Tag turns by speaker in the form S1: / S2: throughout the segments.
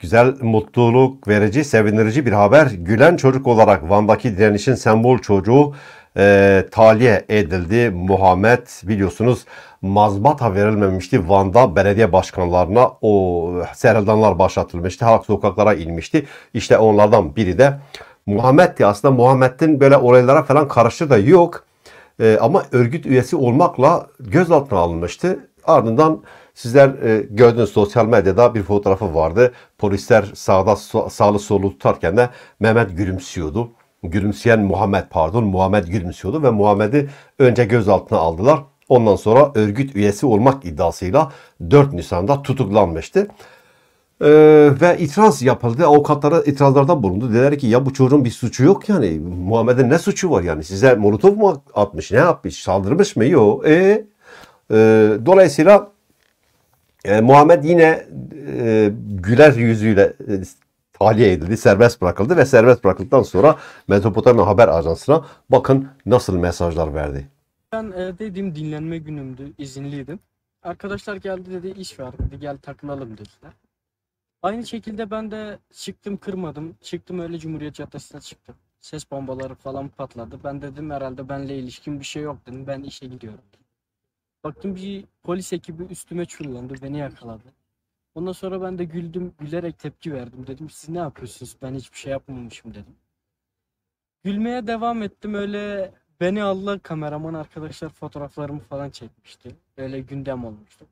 S1: güzel mutluluk verici, sevindirici bir haber. Gülen çocuk olarak Van'daki direnişin sembol çocuğu e, tahliye edildi. Muhammed biliyorsunuz mazbata verilmemişti. Van'da belediye başkanlarına o sereldanlar başlatılmıştı. Halk sokaklara inmişti. İşte onlardan biri de Muhammed'di. Aslında Muhammed'in böyle olaylara falan karıştığı da yok. E, ama örgüt üyesi olmakla gözaltına alınmıştı. Ardından Sizler e, gördüğünüz sosyal medyada bir fotoğrafı vardı. Polisler sağda sağlı solu tutarken de Mehmet gülümsüyordu. Gülümseyen Muhammed pardon Muhammed gülümsüyordu ve Muhammed'i önce gözaltına aldılar. Ondan sonra örgüt üyesi olmak iddiasıyla 4 Nisan'da tutuklanmıştı. Ee, ve itiraz yapıldı. Avukatlara itirazlarda bulundu. Dediler ki ya bu çocuğun bir suçu yok yani. Muhammed'in ne suçu var yani? Size molotof mu atmış? Ne yapmış? Saldırmış mı? Yok. ee, e, dolayısıyla e, Muhammed yine e, güler yüzüyle e, tahliye edildi, serbest bırakıldı ve serbest bırakıldıktan sonra Mezopotamya Haber Ajansı'na bakın nasıl mesajlar verdi.
S2: Ben e, dediğim dinlenme günümdü, izinliydim. Arkadaşlar geldi dedi iş var dedi gel takılalım dediler. Aynı şekilde ben de çıktım kırmadım. Çıktım öyle Cumhuriyet Caddesi'ne çıktım. Ses bombaları falan patladı. Ben dedim herhalde benle ilişkin bir şey yok dedim. Ben işe gidiyorum. Baktım bir polis ekibi üstüme çullandı, beni yakaladı. Ondan sonra ben de güldüm, gülerek tepki verdim. Dedim siz ne yapıyorsunuz? Ben hiçbir şey yapmamışım dedim. Gülmeye devam ettim. Öyle beni Allah kameraman arkadaşlar fotoğraflarımı falan çekmişti. Öyle gündem olmuştu.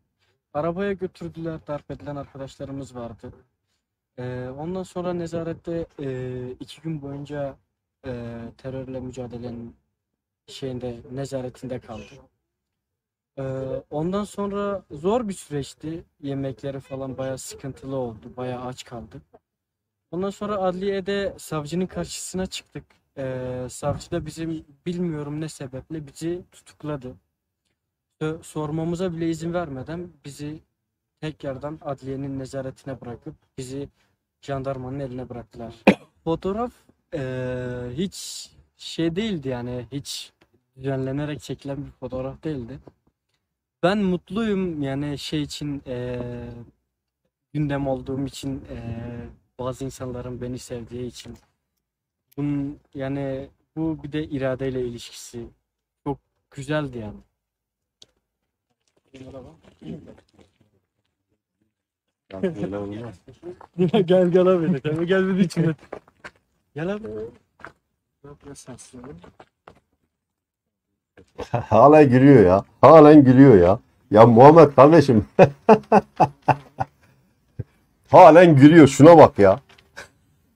S2: Arabaya götürdüler. Darp edilen arkadaşlarımız vardı. Ee, ondan sonra nezarette e, iki gün boyunca e, terörle mücadelenin şeyinde nezaretinde kaldı. Ee, ondan sonra zor bir süreçti. Yemekleri falan bayağı sıkıntılı oldu. Bayağı aç kaldık. Ondan sonra adliyede savcının karşısına çıktık. Ee, savcı da bizim bilmiyorum ne sebeple bizi tutukladı. Sormamıza bile izin vermeden bizi tekrardan adliyenin nezaretine bırakıp bizi jandarmanın eline bıraktılar. Fotoğraf ee, hiç şey değildi yani hiç düzenlenerek çekilen bir fotoğraf değildi. Ben mutluyum yani şey için e, gündem olduğum için e, bazı insanların beni sevdiği için. Bunun yani bu bir de iradeyle ilişkisi çok güzeldi yani. Yine gel gel abi. Gel bir içine. Gel abi. Ne yapıyorsun sen?
S1: Hala gülüyor ya. Halen gülüyor ya. Ya Muhammed kardeşim. Halen gülüyor. Şuna bak ya.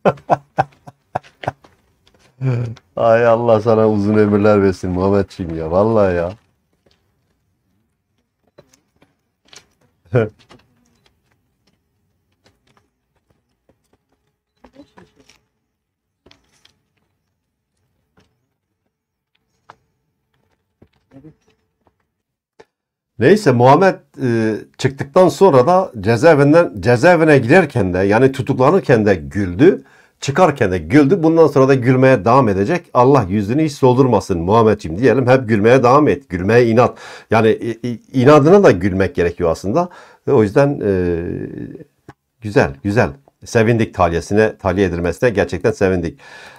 S1: Ay Allah sana uzun ömürler versin Muhammedciğim ya. Vallahi ya. Neyse Muhammed e, çıktıktan sonra da cezaevinden cezaevine girerken de yani tutuklanırken de güldü. Çıkarken de güldü. Bundan sonra da gülmeye devam edecek. Allah yüzünü hiç soldurmasın Muhammedciğim diyelim. Hep gülmeye devam et. Gülmeye inat. Yani inadına da gülmek gerekiyor aslında. Ve o yüzden e, güzel güzel sevindik talyesine tahliye edilmesine gerçekten sevindik.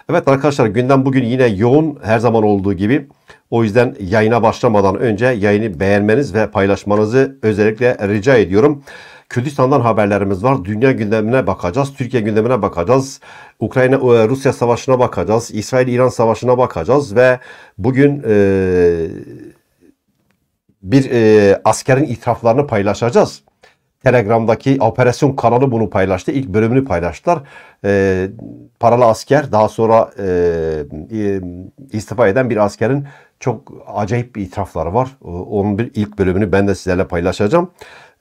S1: Evet arkadaşlar günden bugün yine yoğun her zaman olduğu gibi. O yüzden yayına başlamadan önce yayını beğenmeniz ve paylaşmanızı özellikle rica ediyorum. Kürdistan'dan haberlerimiz var. Dünya gündemine bakacağız. Türkiye gündemine bakacağız. Ukrayna e, Rusya savaşına bakacağız. İsrail İran savaşına bakacağız ve bugün e, bir e, askerin itiraflarını paylaşacağız. Telegram'daki operasyon kanalı bunu paylaştı. İlk bölümünü paylaştılar. E, paralı asker daha sonra e, e, istifa eden bir askerin çok acayip bir itirafları var. Onun bir ilk bölümünü ben de sizlerle paylaşacağım.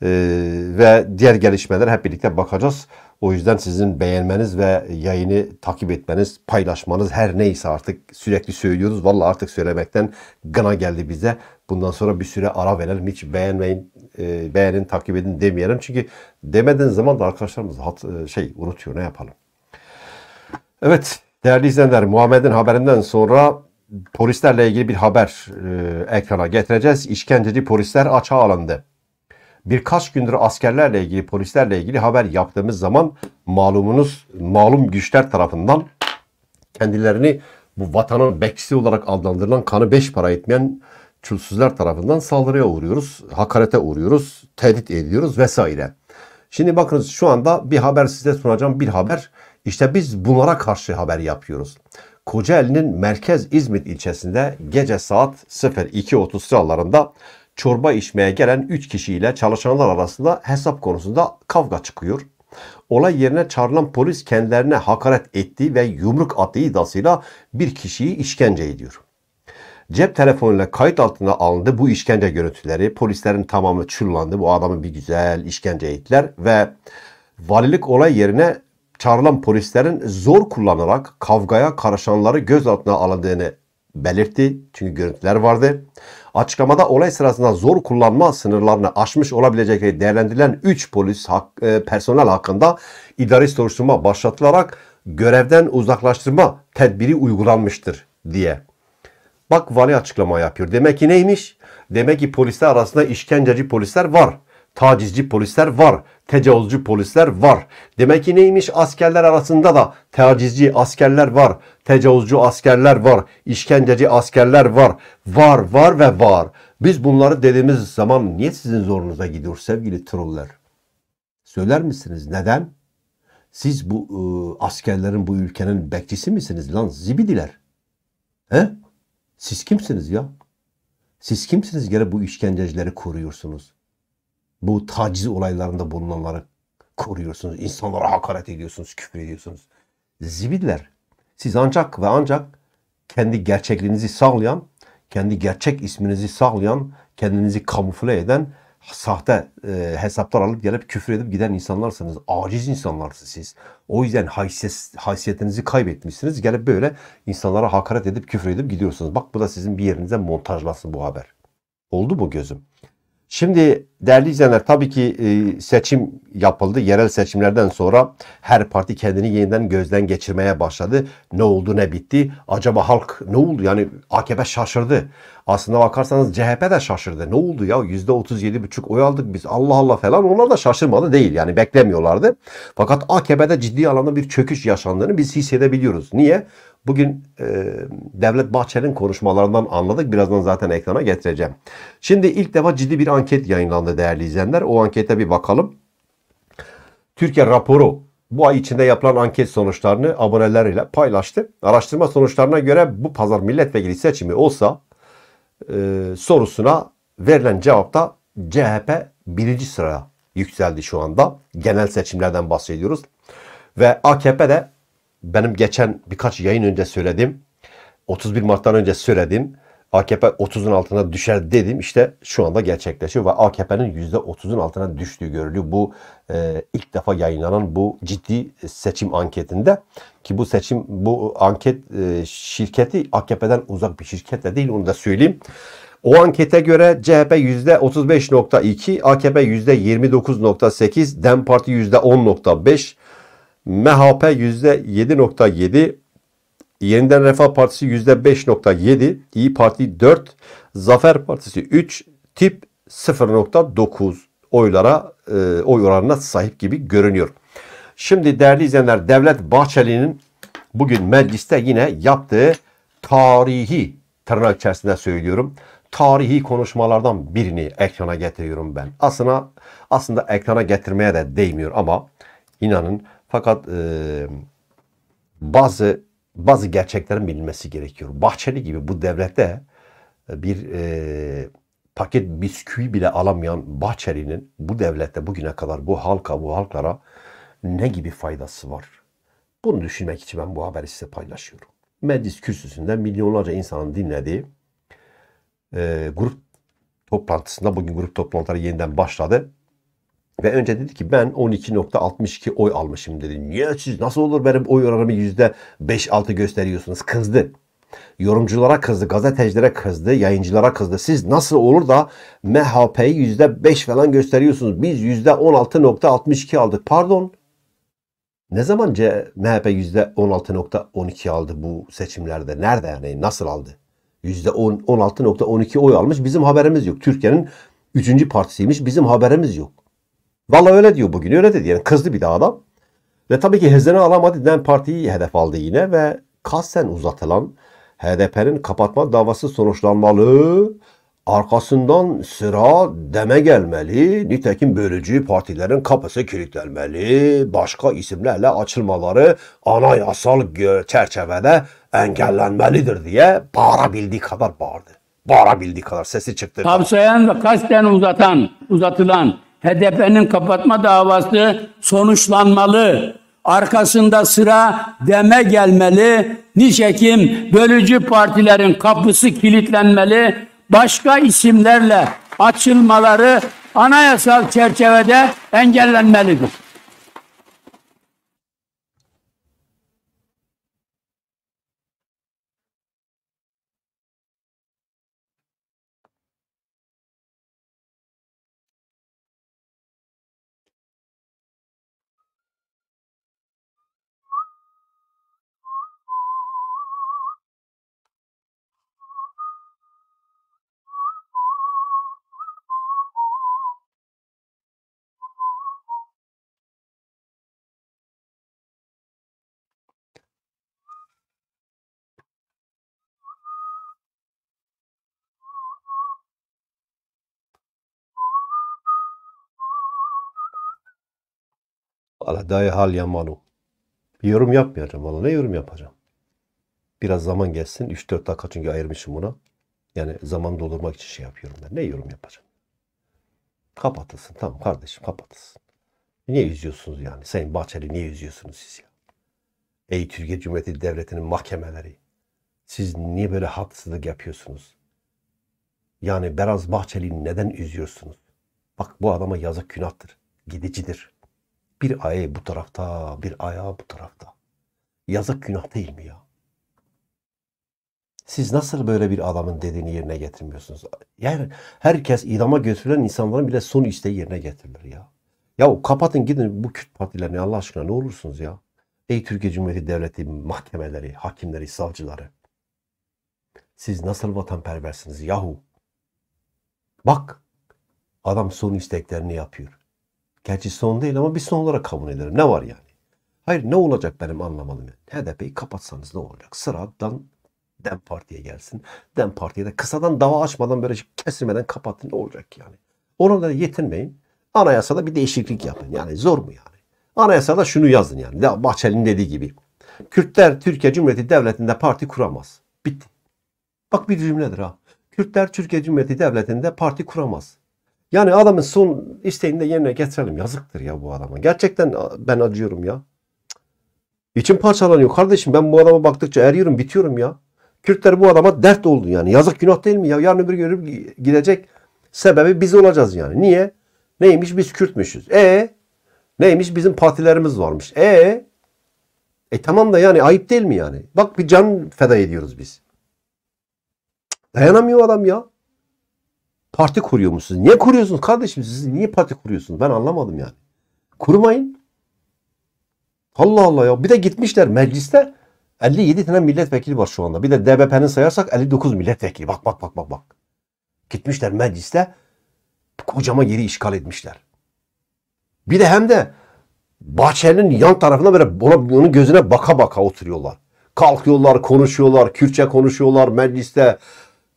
S1: Ee, ve diğer gelişmeler hep birlikte bakacağız. O yüzden sizin beğenmeniz ve yayını takip etmeniz, paylaşmanız her neyse artık sürekli söylüyoruz. Valla artık söylemekten gına geldi bize. Bundan sonra bir süre ara verelim. Hiç beğenmeyin, e, beğenin, takip edin demeyelim. Çünkü demediğiniz zaman da arkadaşlarımız hat, e, şey unutuyor ne yapalım. Evet değerli izleyenler Muhammed'in haberinden sonra polislerle ilgili bir haber e, ekrana getireceğiz. İşkenceci polisler açığa alındı birkaç gündür askerlerle ilgili, polislerle ilgili haber yaptığımız zaman malumunuz malum güçler tarafından kendilerini bu vatanın bekçisi olarak adlandırılan kanı beş para etmeyen çulsuzlar tarafından saldırıya uğruyoruz, hakarete uğruyoruz, tehdit ediyoruz vesaire. Şimdi bakınız şu anda bir haber size sunacağım bir haber. İşte biz bunlara karşı haber yapıyoruz. Kocaeli'nin merkez İzmit ilçesinde gece saat 02.30 sıralarında çorba içmeye gelen 3 kişiyle çalışanlar arasında hesap konusunda kavga çıkıyor. Olay yerine çağrılan polis kendilerine hakaret ettiği ve yumruk attığı iddiasıyla bir kişiyi işkence ediyor. Cep telefonuyla kayıt altına alındı bu işkence görüntüleri. Polislerin tamamı çullandı. Bu adamı bir güzel işkence ettiler ve valilik olay yerine çağrılan polislerin zor kullanarak kavgaya karışanları göz altına alındığını belirtti. Çünkü görüntüler vardı. Açıklamada olay sırasında zor kullanma sınırlarını aşmış olabilecek değerlendirilen 3 polis hak, e, personel hakkında idari soruşturma başlatılarak görevden uzaklaştırma tedbiri uygulanmıştır diye. Bak vali açıklama yapıyor. Demek ki neymiş? Demek ki polisler arasında işkenceci polisler var. Tacizci polisler var. Tecavüzcü polisler var. Demek ki neymiş askerler arasında da tacizci askerler var. Tecavüzcü askerler var. işkenceci askerler var. Var var ve var. Biz bunları dediğimiz zaman niye sizin zorunuza gidiyor sevgili troller? Söyler misiniz neden? Siz bu e, askerlerin bu ülkenin bekçisi misiniz lan zibidiler? He? Siz kimsiniz ya? Siz kimsiniz gene bu işkencecileri koruyorsunuz? bu taciz olaylarında bulunanları koruyorsunuz. İnsanlara hakaret ediyorsunuz, küfür ediyorsunuz. Zibidler. Siz ancak ve ancak kendi gerçekliğinizi sağlayan, kendi gerçek isminizi sağlayan, kendinizi kamufle eden sahte e, hesaplar alıp gelip küfür edip giden insanlarsınız. Aciz insanlarsınız siz. O yüzden haysiyet, haysiyetinizi kaybetmişsiniz. Gelip böyle insanlara hakaret edip küfür edip gidiyorsunuz. Bak bu da sizin bir yerinize montajlasın bu haber. Oldu mu gözüm? Şimdi değerli izleyenler tabii ki e, seçim yapıldı. Yerel seçimlerden sonra her parti kendini yeniden gözden geçirmeye başladı. Ne oldu ne bitti? Acaba halk ne oldu? Yani AKP şaşırdı. Aslında bakarsanız CHP de şaşırdı. Ne oldu ya %37,5 oy aldık biz Allah Allah falan onlar da şaşırmadı değil yani beklemiyorlardı. Fakat AKP'de ciddi alanda bir çöküş yaşandığını biz hissedebiliyoruz. Niye? Bugün e, Devlet Bahçeli'nin konuşmalarından anladık. Birazdan zaten ekrana getireceğim. Şimdi ilk defa ciddi bir anket yayınlandı değerli izleyenler. O ankete bir bakalım. Türkiye raporu bu ay içinde yapılan anket sonuçlarını aboneleriyle paylaştı. Araştırma sonuçlarına göre bu pazar milletvekili seçimi olsa e, sorusuna verilen cevapta CHP birinci sıraya yükseldi şu anda. Genel seçimlerden bahsediyoruz. Ve AKP de benim geçen birkaç yayın önce söyledim. 31 Mart'tan önce söyledim. AKP 30'un altına düşer dedim işte şu anda gerçekleşiyor ve AKP'nin %30'un altına düştüğü görülüyor. Bu e, ilk defa yayınlanan bu ciddi seçim anketinde ki bu seçim bu anket e, şirketi AKP'den uzak bir şirketle değil onu da söyleyeyim. O ankete göre CHP %35.2, AKP %29.8, DEM Parti %10.5, MHP %7.7, Yeniden Refah Partisi %5.7, İyi Parti 4, Zafer Partisi 3, Tip 0.9 oylara e, oy oranına sahip gibi görünüyor. Şimdi değerli izleyenler Devlet Bahçeli'nin bugün mecliste yine yaptığı tarihi tırnak içerisinde söylüyorum. Tarihi konuşmalardan birini ekrana getiriyorum ben. Aslında aslında ekrana getirmeye de değmiyor ama inanın fakat e, bazı bazı gerçeklerin bilinmesi gerekiyor. Bahçeli gibi bu devlette e, bir e, paket bisküvi bile alamayan Bahçeli'nin bu devlette bugüne kadar bu halka, bu halklara ne gibi faydası var? Bunu düşünmek için ben bu haberi size paylaşıyorum. Meclis kürsüsünde milyonlarca insanın dinlediği e, grup toplantısında, bugün grup toplantıları yeniden başladı. Ve önce dedi ki ben 12.62 oy almışım dedi. Niye siz nasıl olur benim oy oranımı %5-6 gösteriyorsunuz? Kızdı. Yorumculara kızdı, gazetecilere kızdı, yayıncılara kızdı. Siz nasıl olur da MHP'yi %5 falan gösteriyorsunuz? Biz %16.62 aldık. Pardon. Ne zaman MHP %16.12 aldı bu seçimlerde? Nerede yani? Nasıl aldı? %16.12 oy almış. Bizim haberimiz yok. Türkiye'nin 3. partisiymiş. Bizim haberimiz yok. Valla öyle diyor bugün öyle dedi yani kızdı bir daha adam. Ve tabii ki hezlerini alamadı den Parti'yi hedef aldı yine ve kasten uzatılan HDP'nin kapatma davası sonuçlanmalı. Arkasından sıra deme gelmeli. Nitekim bölücü partilerin kapısı kilitlenmeli. Başka isimlerle açılmaları anayasal çerçevede engellenmelidir diye bağırabildiği kadar bağırdı. Bağırabildiği kadar sesi çıktı.
S2: Tavsayan ve kasten uzatan, uzatılan HDP'nin kapatma davası sonuçlanmalı. Arkasında sıra deme gelmeli. Nitekim bölücü partilerin kapısı kilitlenmeli. Başka isimlerle açılmaları anayasal çerçevede engellenmelidir.
S1: Valla dayı hal yamanu. Bir yorum yapmayacağım valla. Ne yorum yapacağım? Biraz zaman geçsin. 3-4 dakika çünkü ayırmışım buna. Yani zaman doldurmak için şey yapıyorum ben. Ne yorum yapacağım? Kapatılsın. Tamam kardeşim kapatılsın. Niye üzüyorsunuz yani? Sayın Bahçeli niye üzüyorsunuz siz ya? Ey Türkiye Cumhuriyeti Devleti'nin mahkemeleri. Siz niye böyle haksızlık yapıyorsunuz? Yani Beraz Bahçeli'yi neden üzüyorsunuz? Bak bu adama yazık günahtır. Gidicidir. Bir ayağı bu tarafta, bir ayağı bu tarafta. Yazık günah değil mi ya? Siz nasıl böyle bir adamın dediğini yerine getirmiyorsunuz? Yani herkes idama götürülen insanların bile son isteği yerine getirilir ya. Ya kapatın gidin bu Kürt partilerini Allah aşkına ne olursunuz ya. Ey Türkiye Cumhuriyeti Devleti mahkemeleri, hakimleri, savcıları. Siz nasıl vatanperversiniz yahu? Bak adam son isteklerini yapıyor. Gerçi son değil ama bir son olarak kabul ederim. Ne var yani? Hayır ne olacak benim anlamadım. Yani. HDP'yi kapatsanız ne olacak? Sıradan Dem Parti'ye gelsin. Dem Parti'ye de kısadan dava açmadan böyle şey kesilmeden kapatın ne olacak yani? Ona yetinmeyin. Anayasada bir değişiklik yapın. Yani zor mu yani? Anayasada şunu yazın yani. Bahçeli'nin dediği gibi. Kürtler Türkiye Cumhuriyeti Devleti'nde parti kuramaz. Bitti. Bak bir cümledir ha. Kürtler Türkiye Cumhuriyeti Devleti'nde parti kuramaz. Yani adamın son isteğini de yerine getirelim. Yazıktır ya bu adama. Gerçekten ben acıyorum ya. İçim parçalanıyor. Kardeşim ben bu adama baktıkça eriyorum, bitiyorum ya. Kürtler bu adama dert oldu yani. Yazık günah değil mi ya? Yarın öbür görüp gidecek sebebi biz olacağız yani. Niye? Neymiş biz Kürtmüşüz. E neymiş bizim partilerimiz varmış. E e tamam da yani ayıp değil mi yani? Bak bir can feda ediyoruz biz. Dayanamıyor adam ya parti kuruyor musunuz? Niye kuruyorsunuz kardeşim siz? Niye parti kuruyorsunuz? Ben anlamadım yani. Kurmayın. Allah Allah ya. Bir de gitmişler mecliste 57 tane milletvekili var şu anda. Bir de DBP'nin sayarsak 59 milletvekili. Bak bak bak bak bak. Gitmişler mecliste kocama yeri işgal etmişler. Bir de hem de Bahçeli'nin yan tarafına böyle onun gözüne baka baka oturuyorlar. Kalkıyorlar, konuşuyorlar, Kürtçe konuşuyorlar mecliste.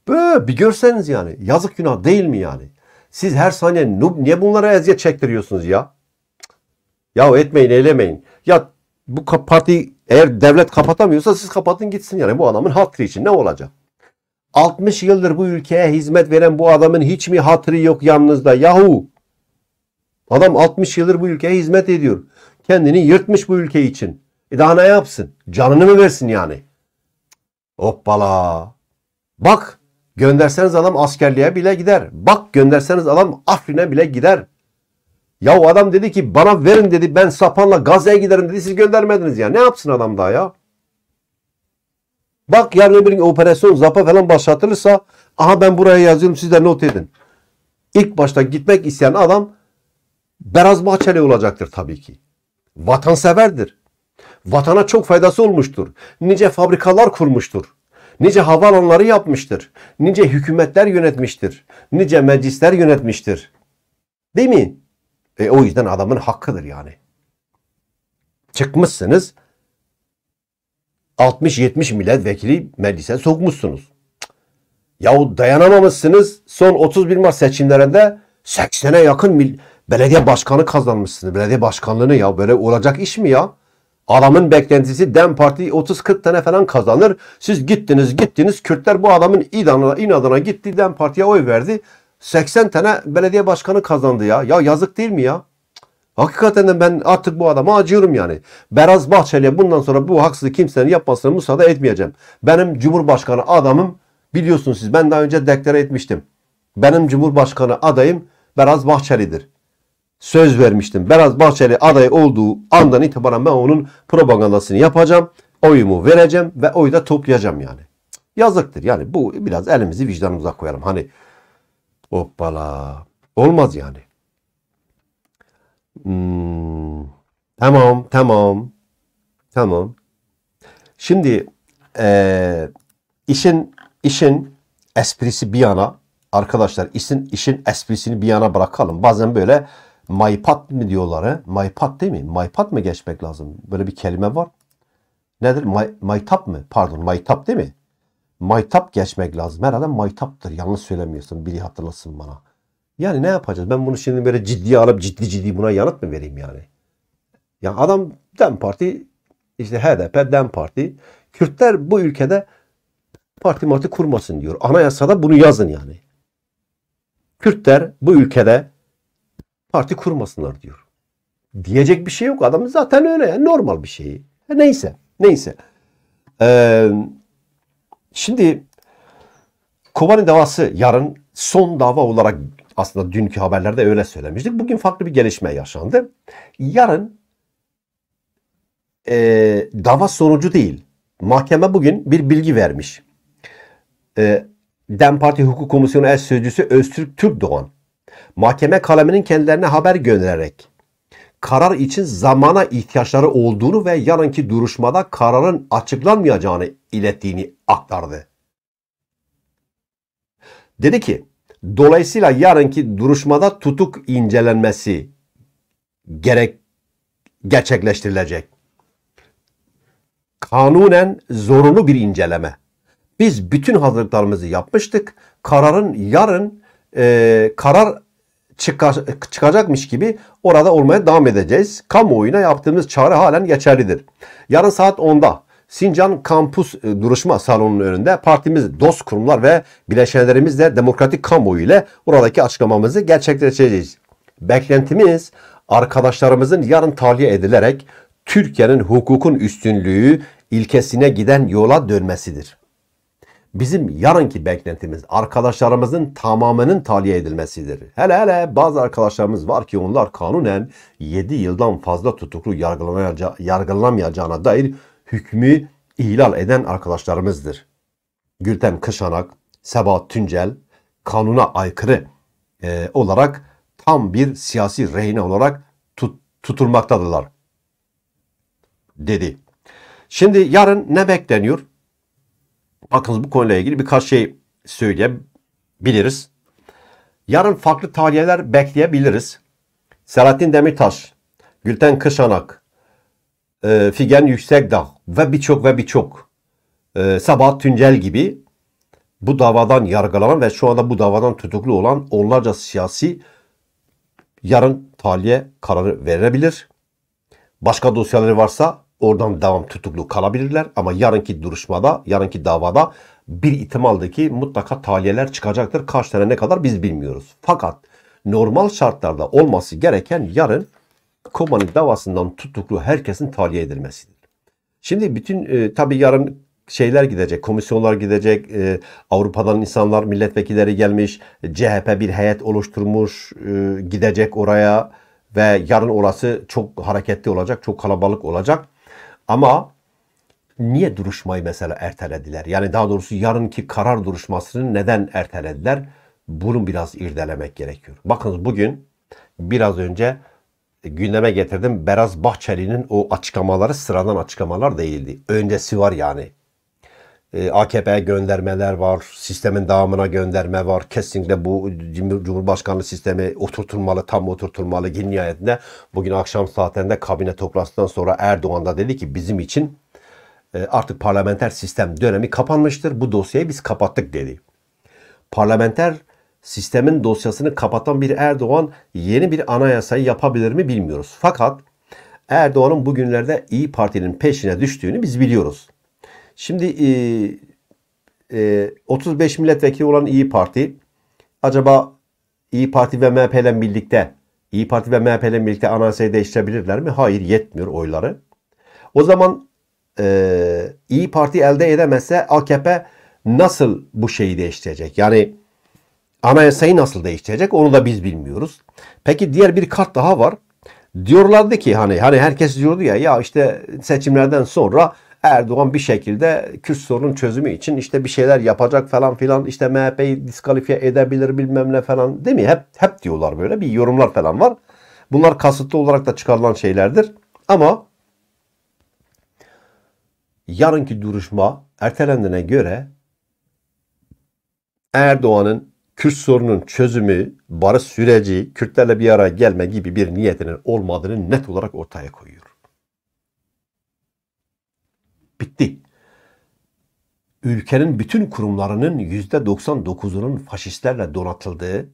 S1: Böyle bir görseniz yani. Yazık günah değil mi yani? Siz her saniye niye bunlara eziyet çektiriyorsunuz ya? Ya etmeyin eylemeyin. Ya bu parti eğer devlet kapatamıyorsa siz kapatın gitsin yani. Bu adamın hatrı için ne olacak? 60 yıldır bu ülkeye hizmet veren bu adamın hiç mi hatırı yok yanınızda? Yahu! Adam 60 yıldır bu ülkeye hizmet ediyor. Kendini yırtmış bu ülke için. E daha ne yapsın? Canını mı versin yani? Hoppala! Bak! Gönderseniz adam askerliğe bile gider. Bak gönderseniz adam Afrin'e bile gider. Ya o adam dedi ki bana verin dedi ben sapanla Gazze'ye giderim dedi siz göndermediniz ya. Ne yapsın adam daha ya? Bak yarın öbür gün operasyon zapa falan başlatılırsa aha ben buraya yazıyorum siz de not edin. İlk başta gitmek isteyen adam Beraz Bahçeli olacaktır tabii ki. Vatanseverdir. Vatana çok faydası olmuştur. Nice fabrikalar kurmuştur. Nice havalanları yapmıştır. Nice hükümetler yönetmiştir. Nice meclisler yönetmiştir. Değil mi? E o yüzden adamın hakkıdır yani. Çıkmışsınız 60-70 milletvekili meclise sokmuşsunuz. Yahu dayanamamışsınız son 31 Mart seçimlerinde 80'e yakın belediye başkanı kazanmışsınız. Belediye başkanlığını ya böyle olacak iş mi ya? Adamın beklentisi Dem Parti 30-40 tane falan kazanır. Siz gittiniz gittiniz Kürtler bu adamın inadına, inadına gitti Dem Parti'ye oy verdi. 80 tane belediye başkanı kazandı ya. Ya yazık değil mi ya? Hakikaten de ben artık bu adama acıyorum yani. Beraz Bahçeli'ye bundan sonra bu haksızlığı kimsenin yapmasına müsaade etmeyeceğim. Benim Cumhurbaşkanı adamım biliyorsunuz siz ben daha önce deklare etmiştim. Benim Cumhurbaşkanı adayım Beraz Bahçeli'dir söz vermiştim. Beraz Bahçeli aday olduğu andan itibaren ben onun propagandasını yapacağım. Oyumu vereceğim ve oyu da toplayacağım yani. Yazıktır yani bu biraz elimizi vicdanımıza koyalım. Hani hoppala olmaz yani. Hmm, tamam tamam tamam. Şimdi e, işin işin esprisi bir yana arkadaşlar işin işin esprisini bir yana bırakalım. Bazen böyle Maypat mı diyorlar he? Maypat değil mi? Maypat mı geçmek lazım? Böyle bir kelime var. Nedir? May, maytap mı? Pardon maytap değil mi? Maytap geçmek lazım. Herhalde maytaptır. Yanlış söylemiyorsun. Biri hatırlasın bana. Yani ne yapacağız? Ben bunu şimdi böyle ciddi alıp ciddi ciddi buna yanıt mı vereyim yani? Yani adam Dem Parti işte HDP Dem Parti Kürtler bu ülkede parti parti kurmasın diyor. Anayasada bunu yazın yani. Kürtler bu ülkede parti kurmasınlar diyor. Diyecek bir şey yok. Adam zaten öyle yani normal bir şey. E, neyse. Neyse. Ee, şimdi Kobani davası yarın son dava olarak aslında dünkü haberlerde öyle söylemiştik. Bugün farklı bir gelişme yaşandı. Yarın e, dava sonucu değil. Mahkeme bugün bir bilgi vermiş. E, Dem Parti Hukuk Komisyonu eş sözcüsü Öztürk Türkdoğan mahkeme kaleminin kendilerine haber göndererek karar için zamana ihtiyaçları olduğunu ve yarınki duruşmada kararın açıklanmayacağını ilettiğini aktardı. Dedi ki, dolayısıyla yarınki duruşmada tutuk incelenmesi gerek gerçekleştirilecek. Kanunen zorunlu bir inceleme. Biz bütün hazırlıklarımızı yapmıştık. Kararın yarın e, karar çıkar, çıkacakmış gibi orada olmaya devam edeceğiz. Kamuoyuna yaptığımız çağrı halen geçerlidir. Yarın saat 10'da Sincan Kampus e, Duruşma Salonu'nun önünde partimiz dost kurumlar ve bileşenlerimizle demokratik kamuoyu ile oradaki açıklamamızı gerçekleştireceğiz. Beklentimiz arkadaşlarımızın yarın tahliye edilerek Türkiye'nin hukukun üstünlüğü ilkesine giden yola dönmesidir bizim yarınki beklentimiz arkadaşlarımızın tamamının tahliye edilmesidir. Hele hele bazı arkadaşlarımız var ki onlar kanunen 7 yıldan fazla tutuklu yargılanamayacağına dair hükmü ihlal eden arkadaşlarımızdır. Gülten Kışanak, Sebat Tüncel kanuna aykırı e, olarak tam bir siyasi rehine olarak tut, tutulmaktadırlar dedi. Şimdi yarın ne bekleniyor? Bakınız bu konuyla ilgili birkaç şey söyleyebiliriz. Yarın farklı taliyeler bekleyebiliriz. Selahattin Demirtaş, Gülten Kışanak, e, Figen Yüksekdağ ve birçok ve birçok e, Sabah Tüncel gibi bu davadan yargılanan ve şu anda bu davadan tutuklu olan onlarca siyasi yarın tahliye kararı verebilir. Başka dosyaları varsa Oradan devam tutuklu kalabilirler ama yarınki duruşmada, yarınki davada bir ihtimaldeki mutlaka taliyeler çıkacaktır. Kaç tane ne kadar biz bilmiyoruz. Fakat normal şartlarda olması gereken yarın Koma'nın davasından tutuklu herkesin tahliye edilmesidir. Şimdi bütün e, tabii yarın şeyler gidecek, komisyonlar gidecek, e, Avrupa'dan insanlar, milletvekilleri gelmiş, CHP bir heyet oluşturmuş, e, gidecek oraya ve yarın orası çok hareketli olacak, çok kalabalık olacak. Ama niye duruşmayı mesela ertelediler? Yani daha doğrusu yarınki karar duruşmasını neden ertelediler? Bunu biraz irdelemek gerekiyor. Bakınız bugün biraz önce e, gündeme getirdim. Beraz Bahçeli'nin o açıklamaları sıradan açıklamalar değildi. Öncesi var yani. AKP'ye göndermeler var, sistemin devamına gönderme var. Kesinlikle bu Cumhurbaşkanlığı sistemi oturtulmalı, tam oturtulmalı. Gün nihayetinde bugün akşam saatlerinde kabine toplantısından sonra Erdoğan da dedi ki bizim için e, artık parlamenter sistem dönemi kapanmıştır. Bu dosyayı biz kapattık dedi. Parlamenter sistemin dosyasını kapatan bir Erdoğan yeni bir anayasayı yapabilir mi bilmiyoruz. Fakat Erdoğan'ın bugünlerde İyi Parti'nin peşine düştüğünü biz biliyoruz. Şimdi e, e, 35 milletvekili olan İyi Parti acaba İyi Parti ve MHP ile birlikte İyi Parti ve MHP ile birlikte anayasayı değiştirebilirler mi? Hayır yetmiyor oyları. O zaman e, İyi Parti elde edemezse AKP nasıl bu şeyi değiştirecek? Yani anayasayı nasıl değiştirecek onu da biz bilmiyoruz. Peki diğer bir kart daha var. Diyorlardı ki hani hani herkes diyordu ya ya işte seçimlerden sonra Erdoğan bir şekilde Kürt sorunun çözümü için işte bir şeyler yapacak falan filan işte MHP'yi diskalifiye edebilir bilmem ne falan değil mi? Hep hep diyorlar böyle bir yorumlar falan var. Bunlar kasıtlı olarak da çıkarılan şeylerdir. Ama yarınki duruşma ertelendiğine göre Erdoğan'ın Kürt sorunun çözümü, barış süreci, Kürtlerle bir araya gelme gibi bir niyetinin olmadığını net olarak ortaya koyuyor bitti. Ülkenin bütün kurumlarının yüzde 99'unun faşistlerle donatıldığı,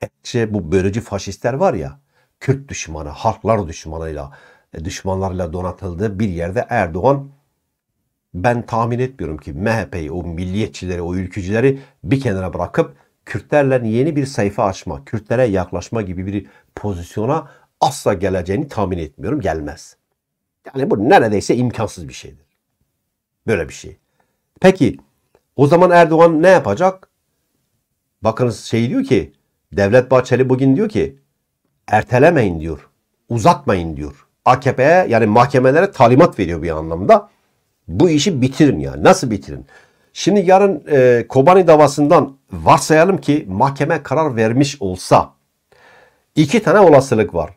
S1: etçe bu bölücü faşistler var ya, Kürt düşmanı, halklar düşmanıyla, e, düşmanlarla donatıldığı bir yerde Erdoğan ben tahmin etmiyorum ki MHP'yi, o milliyetçileri, o ülkücüleri bir kenara bırakıp Kürtlerle yeni bir sayfa açma, Kürtlere yaklaşma gibi bir pozisyona asla geleceğini tahmin etmiyorum. Gelmez. Yani bu neredeyse imkansız bir şeydir. Böyle bir şey. Peki o zaman Erdoğan ne yapacak? Bakınız şey diyor ki Devlet Bahçeli bugün diyor ki ertelemeyin diyor. Uzatmayın diyor. AKP'ye yani mahkemelere talimat veriyor bir anlamda. Bu işi bitirin ya Nasıl bitirin? Şimdi yarın e, Kobani davasından varsayalım ki mahkeme karar vermiş olsa iki tane olasılık var.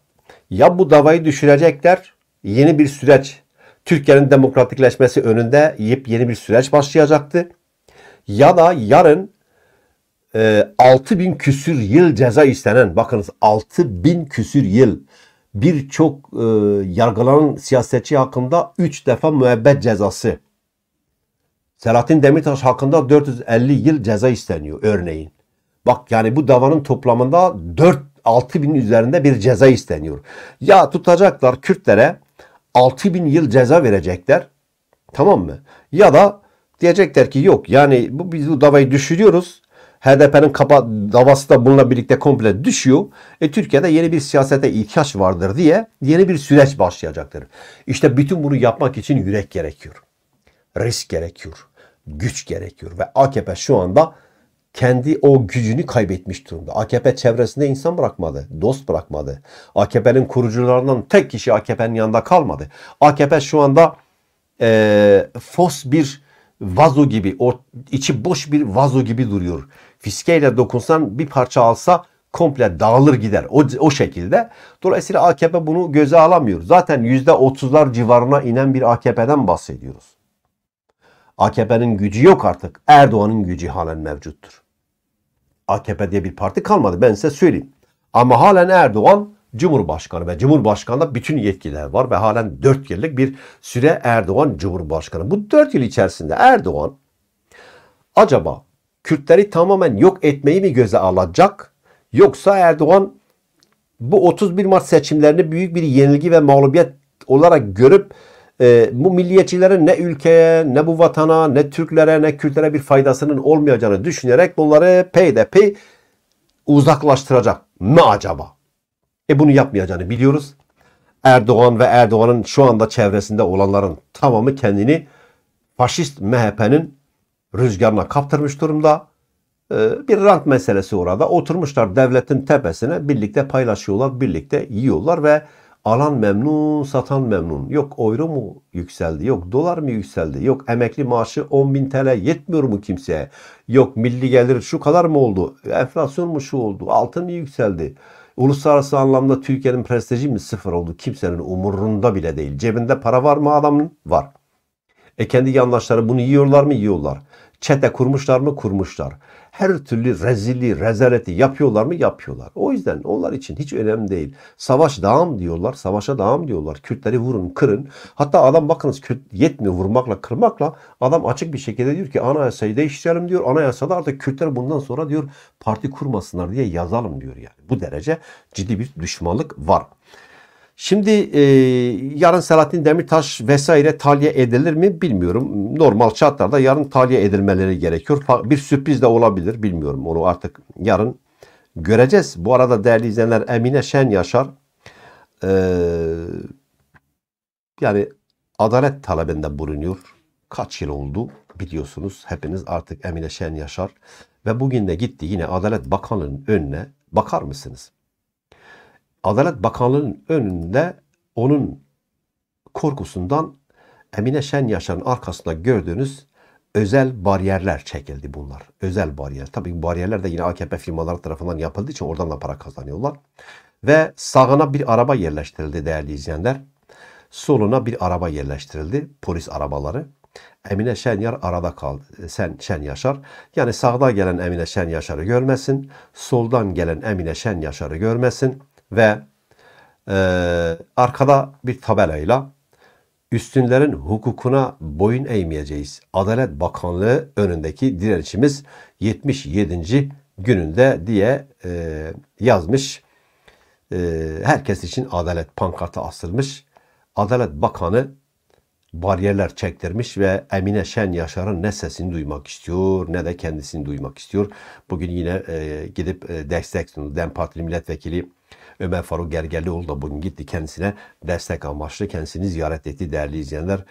S1: Ya bu davayı düşürecekler, yeni bir süreç Türkiye'nin demokratikleşmesi önünde yepyeni bir süreç başlayacaktı. Ya da yarın e, bin küsür yıl ceza istenen, bakınız 6 bin küsür yıl birçok e, yargılanan siyasetçi hakkında 3 defa müebbet cezası. Selahattin Demirtaş hakkında 450 yıl ceza isteniyor örneğin. Bak yani bu davanın toplamında 4 bin üzerinde bir ceza isteniyor. Ya tutacaklar Kürtlere 6000 yıl ceza verecekler. Tamam mı? Ya da diyecekler ki yok yani bu biz bu davayı düşürüyoruz. HDP'nin kapa davası da bununla birlikte komple düşüyor. E, Türkiye'de yeni bir siyasete ihtiyaç vardır diye yeni bir süreç başlayacaktır. İşte bütün bunu yapmak için yürek gerekiyor. Risk gerekiyor. Güç gerekiyor. Ve AKP şu anda kendi o gücünü kaybetmiş durumda. AKP çevresinde insan bırakmadı, dost bırakmadı. AKP'nin kurucularından tek kişi AKP'nin yanında kalmadı. AKP şu anda e, fos bir vazo gibi, o içi boş bir vazo gibi duruyor. Fiskeyle dokunsan bir parça alsa komple dağılır gider o, o şekilde. Dolayısıyla AKP bunu göze alamıyor. Zaten %30'lar civarına inen bir AKP'den bahsediyoruz. AKP'nin gücü yok artık. Erdoğan'ın gücü halen mevcuttur. AKP diye bir parti kalmadı ben size söyleyeyim. Ama halen Erdoğan Cumhurbaşkanı ve Cumhurbaşkanı'nda bütün yetkiler var ve halen 4 yıllık bir süre Erdoğan Cumhurbaşkanı. Bu 4 yıl içerisinde Erdoğan acaba Kürtleri tamamen yok etmeyi mi göze alacak yoksa Erdoğan bu 31 Mart seçimlerini büyük bir yenilgi ve mağlubiyet olarak görüp e, bu milliyetçilerin ne ülkeye, ne bu vatana, ne Türklere, ne Kürtlere bir faydasının olmayacağını düşünerek bunları peyderpey uzaklaştıracak mı acaba? E bunu yapmayacağını biliyoruz. Erdoğan ve Erdoğan'ın şu anda çevresinde olanların tamamı kendini faşist MHP'nin rüzgarına kaptırmış durumda. Ee, bir rant meselesi orada. Oturmuşlar devletin tepesine birlikte paylaşıyorlar, birlikte yiyorlar ve Alan memnun, satan memnun. Yok euro mu yükseldi, yok dolar mı yükseldi, yok emekli maaşı 10 bin TL yetmiyor mu kimseye? Yok milli gelir şu kadar mı oldu, enflasyon mu şu oldu, altın mı yükseldi? Uluslararası anlamda Türkiye'nin prestiji mi sıfır oldu? Kimsenin umurunda bile değil. Cebinde para var mı adamın? Var. E kendi yandaşları bunu yiyorlar mı? Yiyorlar. Çete kurmuşlar mı? Kurmuşlar her türlü rezili, rezaleti yapıyorlar mı? Yapıyorlar. O yüzden onlar için hiç önemli değil. Savaş dağım diyorlar. Savaşa dağım diyorlar. Kürtleri vurun, kırın. Hatta adam bakınız Kürt yetmiyor vurmakla, kırmakla. Adam açık bir şekilde diyor ki anayasayı değiştirelim diyor. Anayasada artık Kürtler bundan sonra diyor parti kurmasınlar diye yazalım diyor yani. Bu derece ciddi bir düşmanlık var. Şimdi e, yarın Selahattin Demirtaş vesaire talya edilir mi bilmiyorum. Normal şartlarda yarın talya edilmeleri gerekiyor. Bir sürpriz de olabilir bilmiyorum onu artık yarın göreceğiz. Bu arada değerli izleyenler Emine Şen Yaşar e, yani adalet talebinde bulunuyor. Kaç yıl oldu biliyorsunuz hepiniz artık Emine Şen Yaşar ve bugün de gitti yine Adalet Bakanı'nın önüne bakar mısınız? Adalet Bakanlığı'nın önünde onun korkusundan Emine Şen Yaşar'ın arkasında gördüğünüz özel bariyerler çekildi bunlar. Özel bariyer. Tabii bariyerler de yine AKP firmaları tarafından yapıldığı için oradan da para kazanıyorlar. Ve sağına bir araba yerleştirildi değerli izleyenler. Soluna bir araba yerleştirildi. Polis arabaları. Emine Şenyar arada kaldı. Sen Şen Yaşar. Yani sağda gelen Emine Şen Yaşar'ı görmesin. Soldan gelen Emine Şen Yaşar'ı görmesin ve e, arkada bir tabelayla üstünlerin hukukuna boyun eğmeyeceğiz. Adalet Bakanlığı önündeki direnişimiz 77. gününde diye e, yazmış. E, herkes için adalet pankartı asılmış. Adalet Bakanı bariyerler çektirmiş ve Emine Şen Yaşar'ın ne sesini duymak istiyor ne de kendisini duymak istiyor. Bugün yine e, gidip e, destek sundu. DEM Partili Milletvekili Ömer Faruk Gergerlioğlu da bugün gitti kendisine destek amaçlı kendisini ziyaret etti değerli izleyenler.